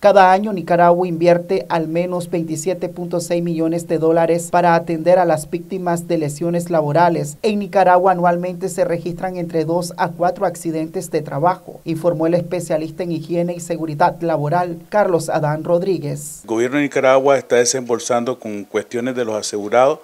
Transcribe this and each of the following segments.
Cada año Nicaragua invierte al menos 27.6 millones de dólares para atender a las víctimas de lesiones laborales. En Nicaragua anualmente se registran entre 2 a cuatro accidentes de trabajo, informó el especialista en higiene y seguridad laboral, Carlos Adán Rodríguez. El gobierno de Nicaragua está desembolsando con cuestiones de los asegurados.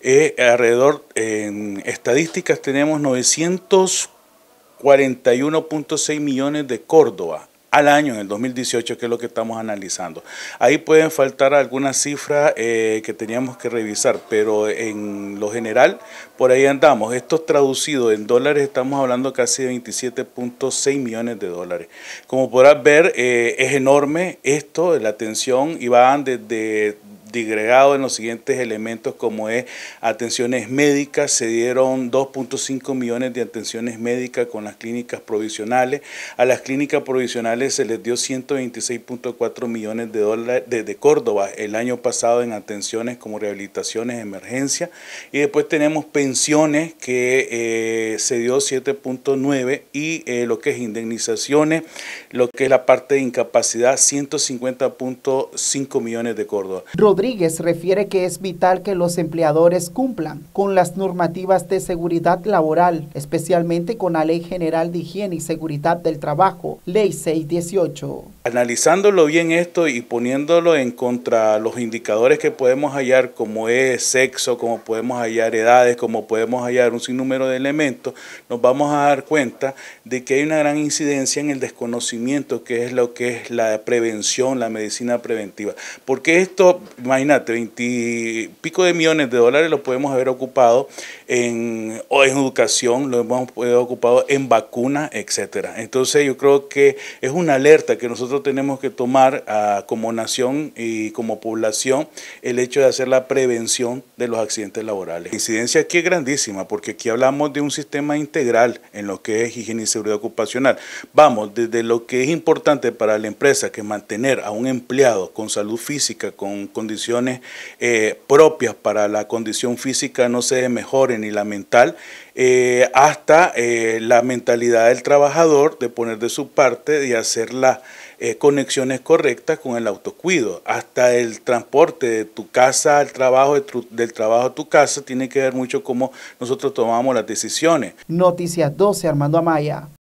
Eh, alrededor, en estadísticas tenemos 941.6 millones de Córdoba al año, en el 2018, que es lo que estamos analizando. Ahí pueden faltar algunas cifras eh, que teníamos que revisar, pero en lo general, por ahí andamos. Esto traducido en dólares, estamos hablando casi de 27.6 millones de dólares. Como podrás ver, eh, es enorme esto, la atención, y van desde digregado en los siguientes elementos como es atenciones médicas, se dieron 2.5 millones de atenciones médicas con las clínicas provisionales, a las clínicas provisionales se les dio 126.4 millones de dólares desde Córdoba el año pasado en atenciones como rehabilitaciones, emergencia, y después tenemos pensiones que eh, se dio 7.9 y eh, lo que es indemnizaciones, lo que es la parte de incapacidad, 150.5 millones de Córdoba. Rodríguez refiere que es vital que los empleadores cumplan con las normativas de seguridad laboral, especialmente con la Ley General de Higiene y Seguridad del Trabajo, Ley 618. Analizándolo bien esto y poniéndolo en contra los indicadores que podemos hallar, como es sexo, como podemos hallar edades, como podemos hallar un sinnúmero de elementos, nos vamos a dar cuenta de que hay una gran incidencia en el desconocimiento, que es lo que es la prevención, la medicina preventiva. Porque esto, imagínate, veintipico de millones de dólares lo podemos haber ocupado en, en educación, lo hemos ocupado en vacunas, etcétera. Entonces yo creo que es una alerta que nosotros tenemos que tomar ah, como nación y como población el hecho de hacer la prevención de los accidentes laborales. La incidencia aquí es grandísima porque aquí hablamos de un sistema integral en lo que es higiene y seguridad ocupacional. Vamos, desde lo que es importante para la empresa, que mantener a un empleado con salud física, con condiciones eh, propias para la condición física no se mejore ni la mental, eh, hasta eh, la mentalidad del trabajador de poner de su parte de hacer la eh, conexiones correctas con el autocuido. Hasta el transporte de tu casa al trabajo, del trabajo a tu casa, tiene que ver mucho cómo nosotros tomamos las decisiones. Noticias 12, Armando Amaya.